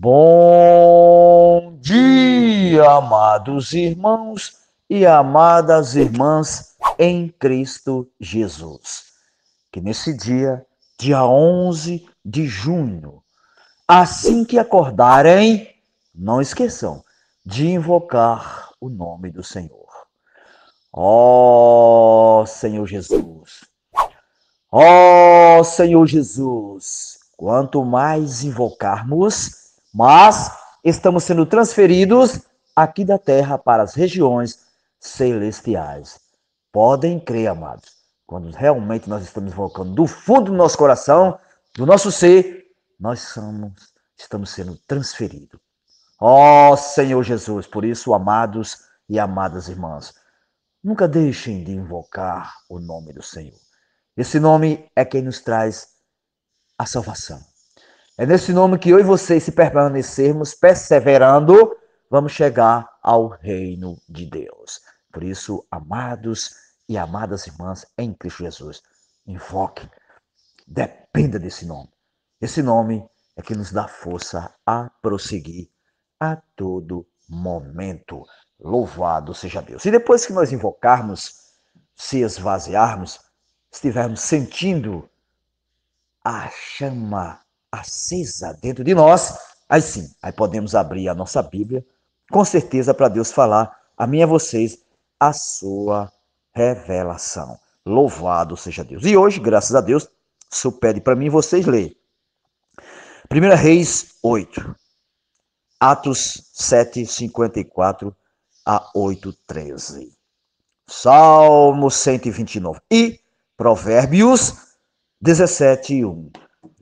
Bom dia, amados irmãos e amadas irmãs em Cristo Jesus. Que nesse dia, dia 11 de junho, assim que acordarem, não esqueçam de invocar o nome do Senhor. Ó oh, Senhor Jesus, ó oh, Senhor Jesus, quanto mais invocarmos, mas estamos sendo transferidos aqui da terra para as regiões celestiais. Podem crer, amados, quando realmente nós estamos invocando do fundo do nosso coração, do nosso ser, nós somos, estamos sendo transferidos. Ó oh, Senhor Jesus, por isso, amados e amadas irmãs, nunca deixem de invocar o nome do Senhor. Esse nome é quem nos traz a salvação. É nesse nome que eu e você, se permanecermos perseverando, vamos chegar ao reino de Deus. Por isso, amados e amadas irmãs em Cristo Jesus, invoque, dependa desse nome. Esse nome é que nos dá força a prosseguir a todo momento. Louvado seja Deus. E depois que nós invocarmos, se esvaziarmos, estivermos sentindo a chama acesa dentro de nós, aí sim, aí podemos abrir a nossa Bíblia, com certeza para Deus falar a mim e a é vocês a sua revelação. Louvado seja Deus. E hoje, graças a Deus, isso pede para mim e vocês lerem. 1 Reis 8, Atos 7, 54 a 8, 13. Salmo 129 e Provérbios 17, 1.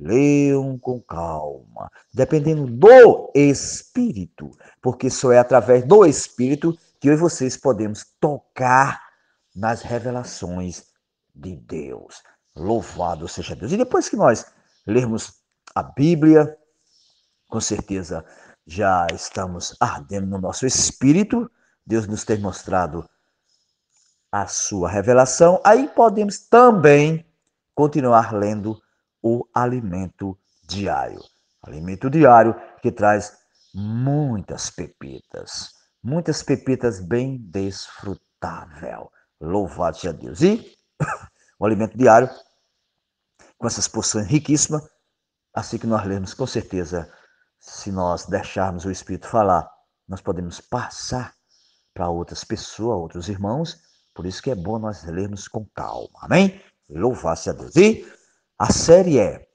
Leiam com calma, dependendo do Espírito, porque só é através do Espírito que eu e vocês podemos tocar nas revelações de Deus. Louvado seja Deus. E depois que nós lermos a Bíblia, com certeza já estamos ardendo no nosso espírito, Deus nos tem mostrado a sua revelação, aí podemos também continuar lendo o alimento diário. Alimento diário que traz muitas pepitas, muitas pepitas bem desfrutável. Louvado seja Deus. E o alimento diário, com essas porções riquíssimas, assim que nós lermos, com certeza, se nós deixarmos o Espírito falar, nós podemos passar para outras pessoas, outros irmãos. Por isso que é bom nós lermos com calma. Amém? Louvado seja Deus. E a série é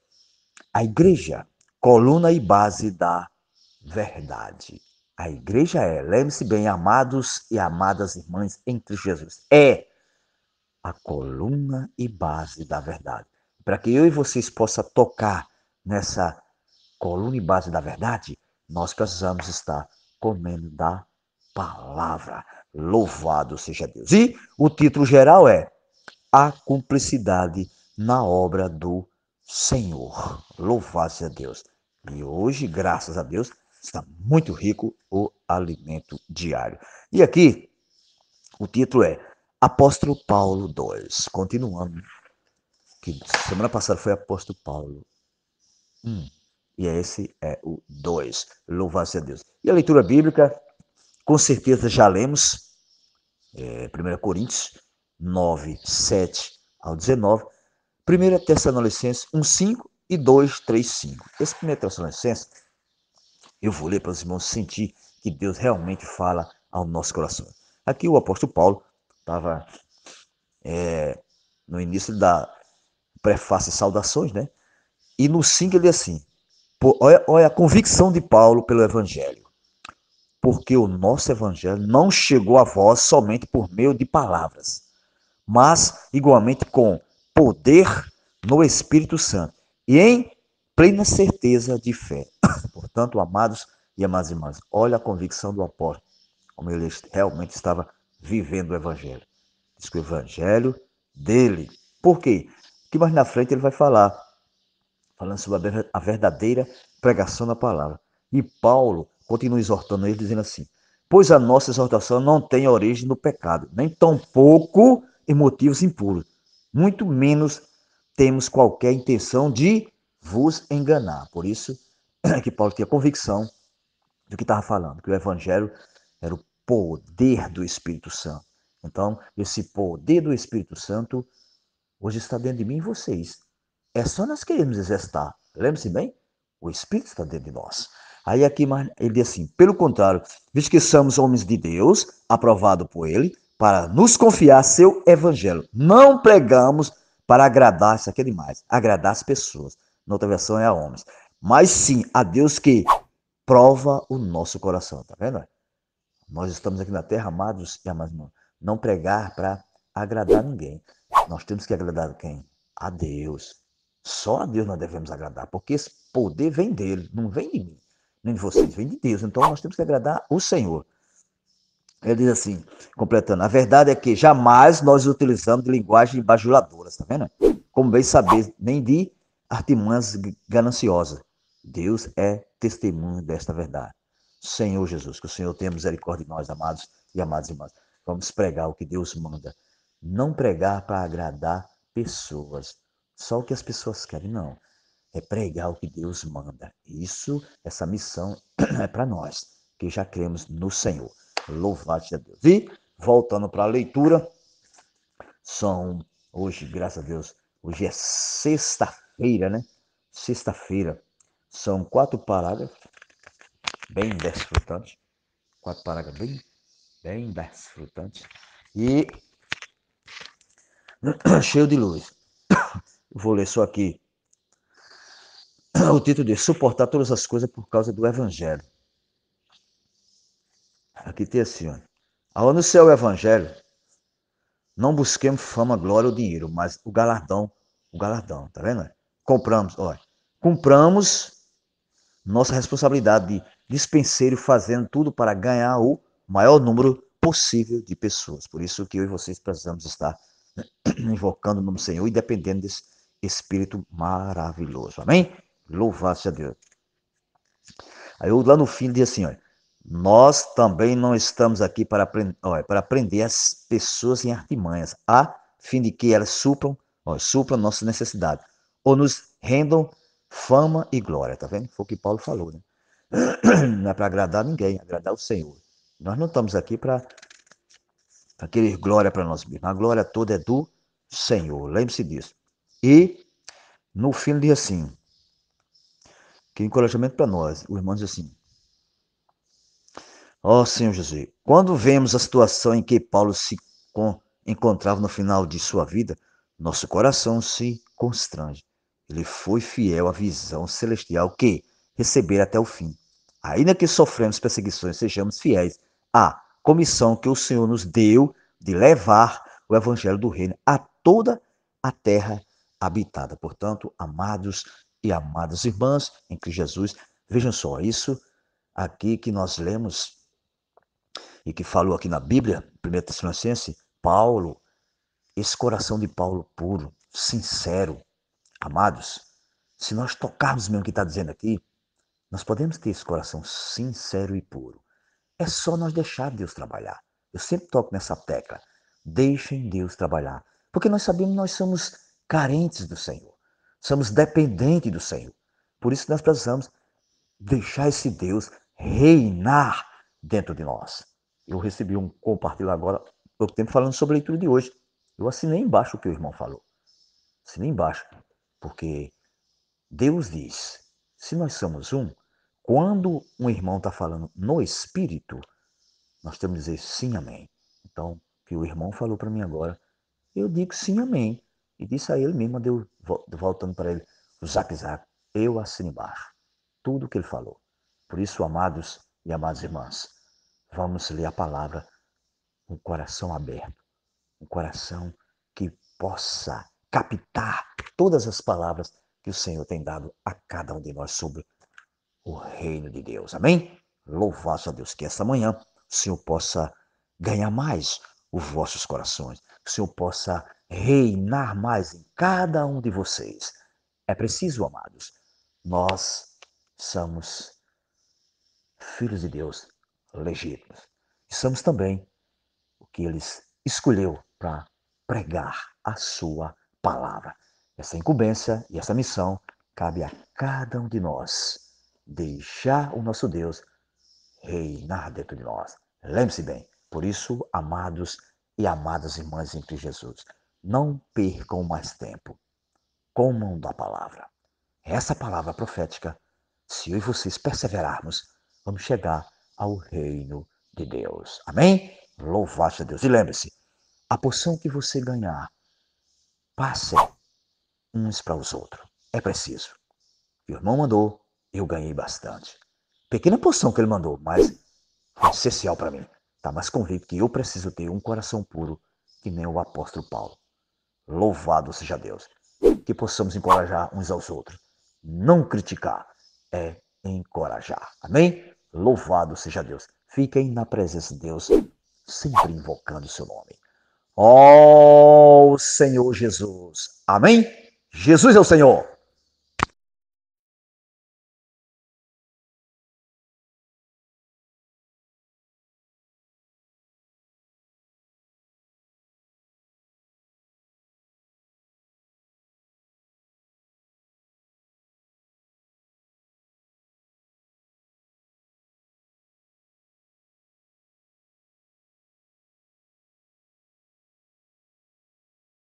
A Igreja, coluna e base da verdade. A igreja é, lembre-se bem, amados e amadas irmãs em Cristo Jesus, é a coluna e base da verdade. Para que eu e vocês possa tocar nessa coluna e base da verdade, nós precisamos estar comendo da palavra. Louvado seja Deus. E o título geral é A Cumplicidade na obra do Senhor. Louvado seja Deus. E hoje, graças a Deus, está muito rico o alimento diário. E aqui, o título é Apóstolo Paulo 2. Continuando, que semana passada foi Apóstolo Paulo 1. e esse é o 2. Louvado seja Deus. E a leitura bíblica, com certeza já lemos, é, 1 Coríntios 9, 7 ao 19. 1 Tessalonicenses 1, 5 e 2, 3, 5. Esse 1 Tessalonicenses, eu vou ler para os irmãos sentir que Deus realmente fala ao nosso coração. Aqui o apóstolo Paulo estava é, no início da prefácio e saudações, né? E no 5 ele diz assim, olha, olha a convicção de Paulo pelo evangelho. Porque o nosso evangelho não chegou a vós somente por meio de palavras, mas igualmente com poder no Espírito Santo e em plena certeza de fé. Portanto, amados e amadas irmãs, olha a convicção do apóstolo, como ele realmente estava vivendo o Evangelho. Diz que o Evangelho dele. Por quê? Que mais na frente ele vai falar, falando sobre a verdadeira pregação da palavra. E Paulo continua exortando ele, dizendo assim: Pois a nossa exortação não tem origem no pecado, nem tampouco em motivos impuros, muito menos temos qualquer intenção de vos enganar. Por isso que Paulo tinha convicção do que estava falando, que o Evangelho era o poder do Espírito Santo. Então, esse poder do Espírito Santo hoje está dentro de mim e vocês. É só nós queremos exercitar. Lembre-se bem? O Espírito está dentro de nós. Aí aqui ele diz assim, pelo contrário, visto que somos homens de Deus, aprovado por ele, para nos confiar seu evangelho. Não pregamos para agradar, isso aqui é demais, agradar as pessoas. Na outra versão é a homens. Mas sim a Deus que prova o nosso coração, tá vendo? Nós estamos aqui na terra, amados e amados, não, não pregar para agradar ninguém. Nós temos que agradar quem? A Deus. Só a Deus nós devemos agradar, porque esse poder vem dele, não vem de mim, nem de vocês, vem de Deus. Então nós temos que agradar o Senhor. Ele diz assim, completando, a verdade é que jamais nós utilizamos linguagem bajuladora, tá vendo? Como bem saber, nem de artimanhas gananciosas. Deus é testemunho desta verdade. Senhor Jesus, que o Senhor tenha misericórdia de nós, amados e amadas irmãs. Vamos pregar o que Deus manda. Não pregar para agradar pessoas, só o que as pessoas querem, não. É pregar o que Deus manda. Isso, essa missão é para nós, que já cremos no Senhor. Louvado seja Deus. E, voltando para a leitura, são hoje, graças a Deus, hoje é sexta-feira, né? Sexta-feira. São quatro parágrafos, bem desfrutantes. Quatro parágrafos bem, bem desfrutantes. E cheio de luz. Vou ler só aqui. O título de Suportar todas as coisas por causa do Evangelho. Aqui tem assim, ó. Ao anunciar o evangelho, não busquemos fama, glória ou dinheiro, mas o galardão, o galardão, tá vendo? Compramos, olha, compramos nossa responsabilidade de dispenseiro fazendo tudo para ganhar o maior número possível de pessoas. Por isso que eu e vocês precisamos estar invocando o nome do Senhor e dependendo desse Espírito maravilhoso. Amém? Louvado seja Deus. Aí eu lá no fim diz assim, olha, nós também não estamos aqui para, Olha, para aprender as pessoas em artimanhas, a fim de que elas supram, ó, supram nossas necessidades ou nos rendam fama e glória, tá vendo? Foi o que Paulo falou, né? Não é para agradar ninguém, é agradar o Senhor. Nós não estamos aqui para querer glória para nós mesmos. A glória toda é do Senhor, lembre-se disso. E no fim diz assim, que encorajamento para nós, o irmão diz assim, Ó oh, Senhor Jesus, quando vemos a situação em que Paulo se encontrava no final de sua vida, nosso coração se constrange. Ele foi fiel à visão celestial que receber até o fim. Ainda que sofremos perseguições, sejamos fiéis à comissão que o Senhor nos deu de levar o evangelho do reino a toda a terra habitada. Portanto, amados e amadas irmãs em Cristo Jesus, vejam só isso aqui que nós lemos e que falou aqui na Bíblia, 1 Tessalonicense, Paulo, esse coração de Paulo puro, sincero. Amados, se nós tocarmos mesmo o que está dizendo aqui, nós podemos ter esse coração sincero e puro. É só nós deixar Deus trabalhar. Eu sempre toco nessa tecla. Deixem Deus trabalhar. Porque nós sabemos que nós somos carentes do Senhor. Somos dependentes do Senhor. Por isso nós precisamos deixar esse Deus reinar dentro de nós. Eu recebi um compartilhar agora, pouco tempo, falando sobre a leitura de hoje. Eu assinei embaixo o que o irmão falou. Assinei embaixo. Porque Deus diz: se nós somos um, quando um irmão está falando no espírito, nós temos que dizer sim, amém. Então, que o irmão falou para mim agora, eu digo sim, amém. E disse a ele mesmo, deu, voltando para ele, o zac, zac, eu assino embaixo. Tudo o que ele falou. Por isso, amados e amadas irmãs, vamos ler a palavra com o coração aberto, um coração que possa captar todas as palavras que o Senhor tem dado a cada um de nós sobre o reino de Deus. Amém? Louvado a Deus que esta manhã o Senhor possa ganhar mais os vossos corações, que o Senhor possa reinar mais em cada um de vocês. É preciso, amados, nós somos filhos de Deus legítimos. E somos também o que eles escolheu para pregar a sua palavra. Essa incumbência e essa missão cabe a cada um de nós deixar o nosso Deus reinar dentro de nós. Lembre-se bem, por isso, amados e amadas irmãs entre Jesus, não percam mais tempo. Comam da palavra. Essa palavra profética, se eu e vocês perseverarmos, vamos chegar ao reino de Deus. Amém? Louvado seja Deus. E lembre-se, a porção que você ganhar, passe uns para os outros. É preciso. O irmão mandou, eu ganhei bastante. Pequena porção que ele mandou, mas foi essencial para mim. Está mais convicto que eu preciso ter um coração puro, que nem o apóstolo Paulo. Louvado seja Deus. Que possamos encorajar uns aos outros. Não criticar é encorajar. Amém? Louvado seja Deus. Fiquem na presença de Deus, sempre invocando o seu nome. Ó oh, Senhor Jesus. Amém? Jesus é o Senhor.